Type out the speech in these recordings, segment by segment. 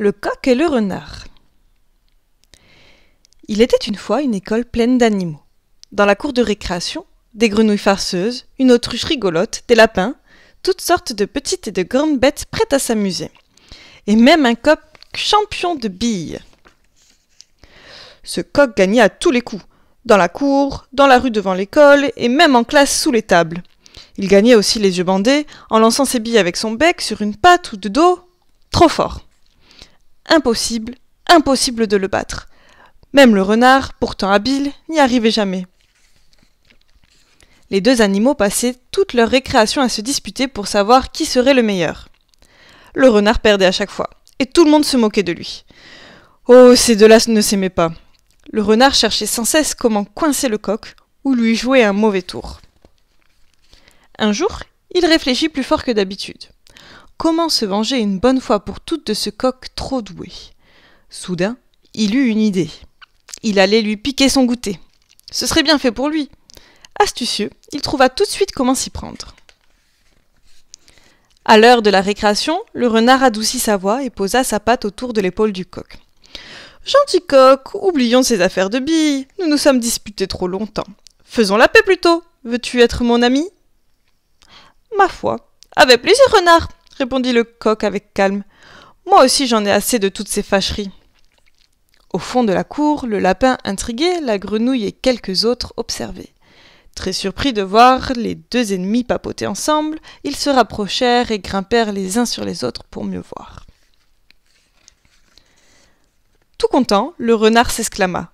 Le coq et le renard. Il était une fois une école pleine d'animaux. Dans la cour de récréation, des grenouilles farceuses, une autruche rigolote, des lapins, toutes sortes de petites et de grandes bêtes prêtes à s'amuser. Et même un coq champion de billes. Ce coq gagnait à tous les coups, dans la cour, dans la rue devant l'école et même en classe sous les tables. Il gagnait aussi les yeux bandés en lançant ses billes avec son bec sur une patte ou de dos trop fort. Impossible, impossible de le battre. Même le renard, pourtant habile, n'y arrivait jamais. Les deux animaux passaient toute leur récréation à se disputer pour savoir qui serait le meilleur. Le renard perdait à chaque fois, et tout le monde se moquait de lui. Oh, ces deux-là ne s'aimaient pas. Le renard cherchait sans cesse comment coincer le coq ou lui jouer un mauvais tour. Un jour, il réfléchit plus fort que d'habitude. Comment se venger une bonne fois pour toutes de ce coq trop doué Soudain, il eut une idée. Il allait lui piquer son goûter. Ce serait bien fait pour lui. Astucieux, il trouva tout de suite comment s'y prendre. À l'heure de la récréation, le renard adoucit sa voix et posa sa patte autour de l'épaule du coq. Gentil coq, oublions ces affaires de billes. Nous nous sommes disputés trop longtemps. Faisons la paix plutôt. Veux-tu être mon ami Ma foi. Avec plaisir, renard répondit le coq avec calme. Moi aussi j'en ai assez de toutes ces fâcheries. Au fond de la cour, le lapin intrigué, la grenouille et quelques autres observaient. Très surpris de voir les deux ennemis papoter ensemble, ils se rapprochèrent et grimpèrent les uns sur les autres pour mieux voir. Tout content, le renard s'exclama.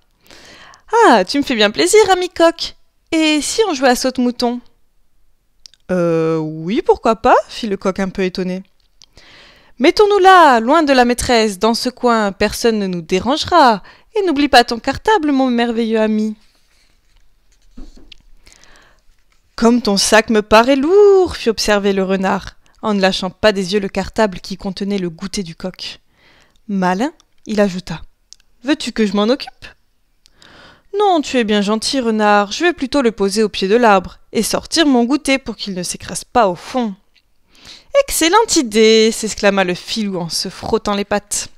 Ah, tu me fais bien plaisir, ami coq. Et si on jouait à saute-mouton euh, oui, pourquoi pas fit le coq un peu étonné. Mettons-nous là, loin de la maîtresse, dans ce coin, personne ne nous dérangera. Et n'oublie pas ton cartable, mon merveilleux ami. Comme ton sac me paraît lourd, fit observer le renard, en ne lâchant pas des yeux le cartable qui contenait le goûter du coq. Malin, il ajouta. Veux-tu que je m'en occupe non, tu es bien gentil, renard, je vais plutôt le poser au pied de l'arbre, et sortir mon goûter pour qu'il ne s'écrase pas au fond. Excellente idée s'exclama le filou en se frottant les pattes.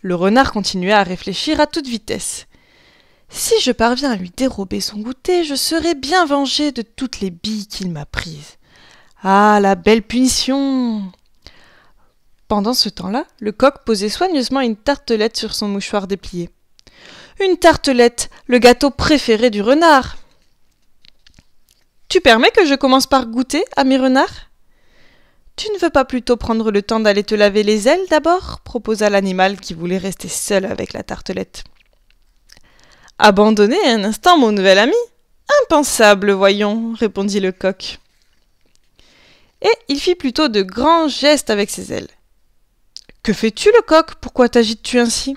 Le renard continua à réfléchir à toute vitesse. Si je parviens à lui dérober son goûter, je serai bien vengé de toutes les billes qu'il m'a prises. Ah, la belle punition Pendant ce temps-là, le coq posait soigneusement une tartelette sur son mouchoir déplié. Une tartelette, le gâteau préféré du renard. Tu permets que je commence par goûter à mes renards Tu ne veux pas plutôt prendre le temps d'aller te laver les ailes d'abord proposa l'animal qui voulait rester seul avec la tartelette. Abandonner un instant mon nouvel ami Impensable, voyons, répondit le coq. Et il fit plutôt de grands gestes avec ses ailes. Que fais-tu, le coq Pourquoi t'agites-tu ainsi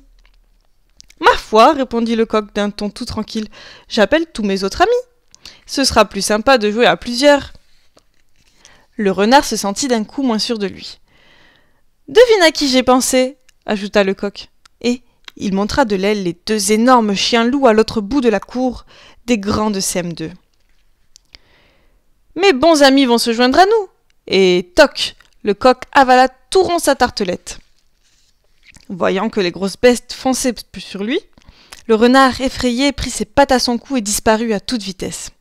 Ma foi, répondit le coq d'un ton tout tranquille, j'appelle tous mes autres amis. Ce sera plus sympa de jouer à plusieurs. Le renard se sentit d'un coup moins sûr de lui. Devine à qui j'ai pensé, ajouta le coq. Et il montra de l'aile les deux énormes chiens loups à l'autre bout de la cour, des grands de CM2. Mes bons amis vont se joindre à nous. Et toc, le coq avala tout rond sa tartelette. Voyant que les grosses bestes fonçaient sur lui, le renard effrayé prit ses pattes à son cou et disparut à toute vitesse.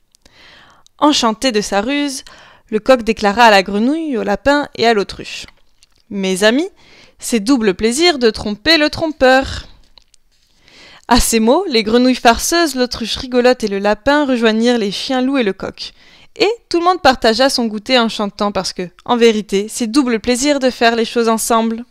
Enchanté de sa ruse, le coq déclara à la grenouille, au lapin et à l'autruche. Mes amis, c'est double plaisir de tromper le trompeur. À ces mots, les grenouilles farceuses, l'autruche rigolote et le lapin rejoignirent les chiens loups et le coq. Et tout le monde partagea son goûter en chantant parce que, en vérité, c'est double plaisir de faire les choses ensemble.